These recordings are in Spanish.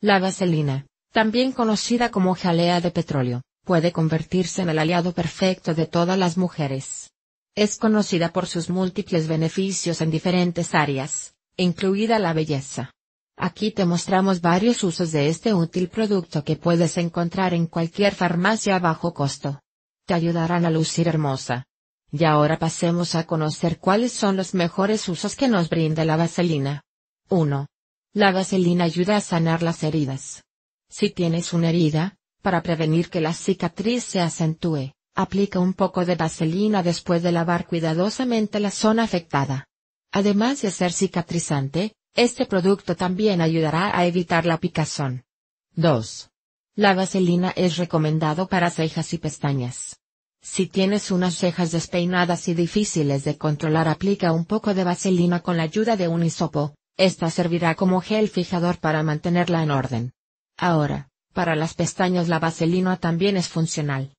La vaselina, también conocida como jalea de petróleo, puede convertirse en el aliado perfecto de todas las mujeres. Es conocida por sus múltiples beneficios en diferentes áreas, incluida la belleza. Aquí te mostramos varios usos de este útil producto que puedes encontrar en cualquier farmacia a bajo costo. Te ayudarán a lucir hermosa. Y ahora pasemos a conocer cuáles son los mejores usos que nos brinda la vaselina. 1. La vaselina ayuda a sanar las heridas. Si tienes una herida, para prevenir que la cicatriz se acentúe, aplica un poco de vaselina después de lavar cuidadosamente la zona afectada. Además de ser cicatrizante, este producto también ayudará a evitar la picazón. 2. La vaselina es recomendado para cejas y pestañas. Si tienes unas cejas despeinadas y difíciles de controlar, aplica un poco de vaselina con la ayuda de un hisopo, esta servirá como gel fijador para mantenerla en orden. Ahora, para las pestañas la vaselina también es funcional.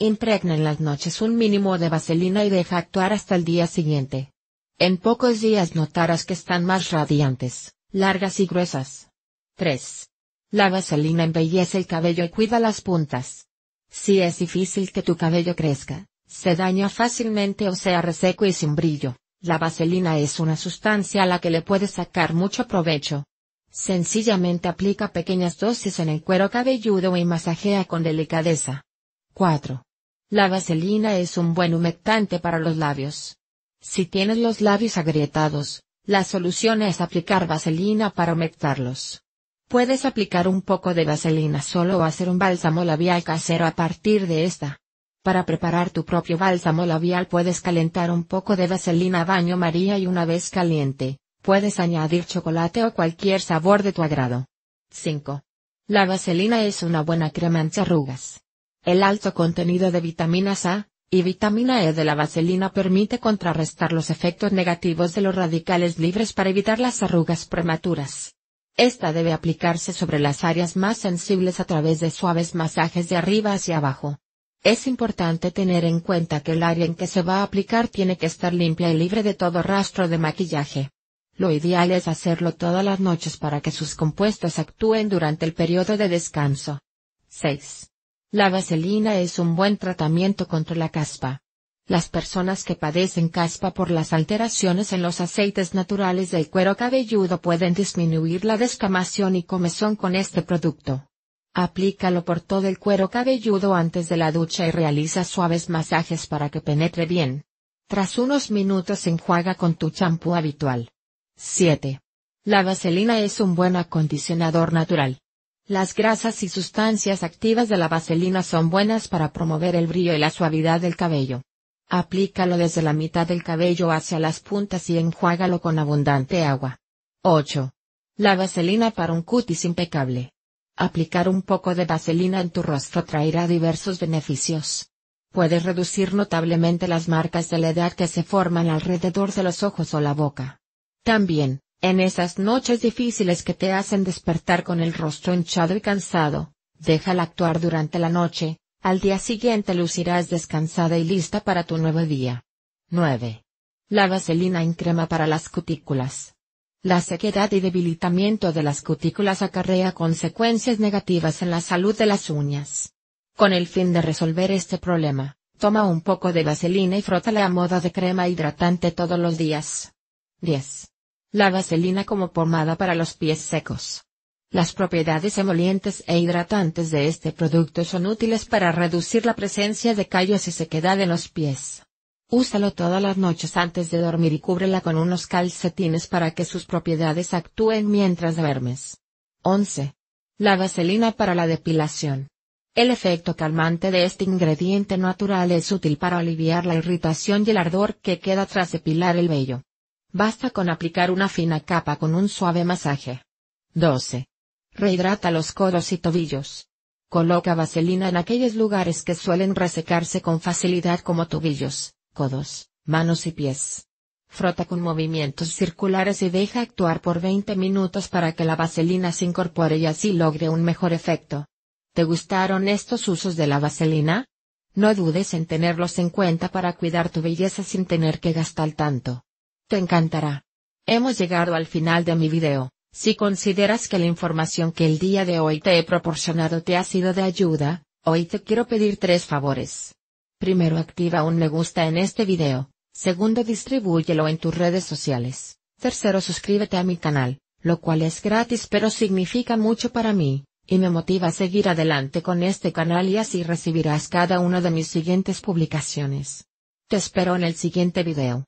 Impregna en las noches un mínimo de vaselina y deja actuar hasta el día siguiente. En pocos días notarás que están más radiantes, largas y gruesas. 3. La vaselina embellece el cabello y cuida las puntas. Si es difícil que tu cabello crezca, se daña fácilmente o sea reseco y sin brillo, la vaselina es una sustancia a la que le puedes sacar mucho provecho. Sencillamente aplica pequeñas dosis en el cuero cabelludo y masajea con delicadeza. 4. La vaselina es un buen humectante para los labios. Si tienes los labios agrietados, la solución es aplicar vaselina para humectarlos. Puedes aplicar un poco de vaselina solo o hacer un bálsamo labial casero a partir de esta. Para preparar tu propio bálsamo labial puedes calentar un poco de vaselina a baño María y una vez caliente, puedes añadir chocolate o cualquier sabor de tu agrado. 5. La vaselina es una buena crema antiarrugas. El alto contenido de vitaminas A y vitamina E de la vaselina permite contrarrestar los efectos negativos de los radicales libres para evitar las arrugas prematuras. Esta debe aplicarse sobre las áreas más sensibles a través de suaves masajes de arriba hacia abajo. Es importante tener en cuenta que el área en que se va a aplicar tiene que estar limpia y libre de todo rastro de maquillaje. Lo ideal es hacerlo todas las noches para que sus compuestos actúen durante el periodo de descanso. 6. La vaselina es un buen tratamiento contra la caspa. Las personas que padecen caspa por las alteraciones en los aceites naturales del cuero cabelludo pueden disminuir la descamación y comezón con este producto. Aplícalo por todo el cuero cabelludo antes de la ducha y realiza suaves masajes para que penetre bien. Tras unos minutos enjuaga con tu champú habitual. 7. La vaselina es un buen acondicionador natural. Las grasas y sustancias activas de la vaselina son buenas para promover el brillo y la suavidad del cabello. Aplícalo desde la mitad del cabello hacia las puntas y enjuágalo con abundante agua. 8. La vaselina para un cutis impecable. Aplicar un poco de vaselina en tu rostro traerá diversos beneficios. Puedes reducir notablemente las marcas de la edad que se forman alrededor de los ojos o la boca. También, en esas noches difíciles que te hacen despertar con el rostro hinchado y cansado, déjala actuar durante la noche, al día siguiente lucirás descansada y lista para tu nuevo día. 9. La vaselina en crema para las cutículas. La sequedad y debilitamiento de las cutículas acarrea consecuencias negativas en la salud de las uñas. Con el fin de resolver este problema, toma un poco de vaselina y frótala a modo de crema hidratante todos los días. 10. La vaselina como pomada para los pies secos. Las propiedades emolientes e hidratantes de este producto son útiles para reducir la presencia de callos y sequedad en los pies. Úsalo todas las noches antes de dormir y cúbrela con unos calcetines para que sus propiedades actúen mientras duermes. 11. La vaselina para la depilación. El efecto calmante de este ingrediente natural es útil para aliviar la irritación y el ardor que queda tras depilar el vello. Basta con aplicar una fina capa con un suave masaje. 12. Rehidrata los codos y tobillos. Coloca vaselina en aquellos lugares que suelen resecarse con facilidad como tobillos, codos, manos y pies. Frota con movimientos circulares y deja actuar por 20 minutos para que la vaselina se incorpore y así logre un mejor efecto. ¿Te gustaron estos usos de la vaselina? No dudes en tenerlos en cuenta para cuidar tu belleza sin tener que gastar tanto. Te encantará. Hemos llegado al final de mi video. Si consideras que la información que el día de hoy te he proporcionado te ha sido de ayuda, hoy te quiero pedir tres favores. Primero activa un me gusta en este video, segundo distribúyelo en tus redes sociales, tercero suscríbete a mi canal, lo cual es gratis pero significa mucho para mí, y me motiva a seguir adelante con este canal y así recibirás cada una de mis siguientes publicaciones. Te espero en el siguiente video.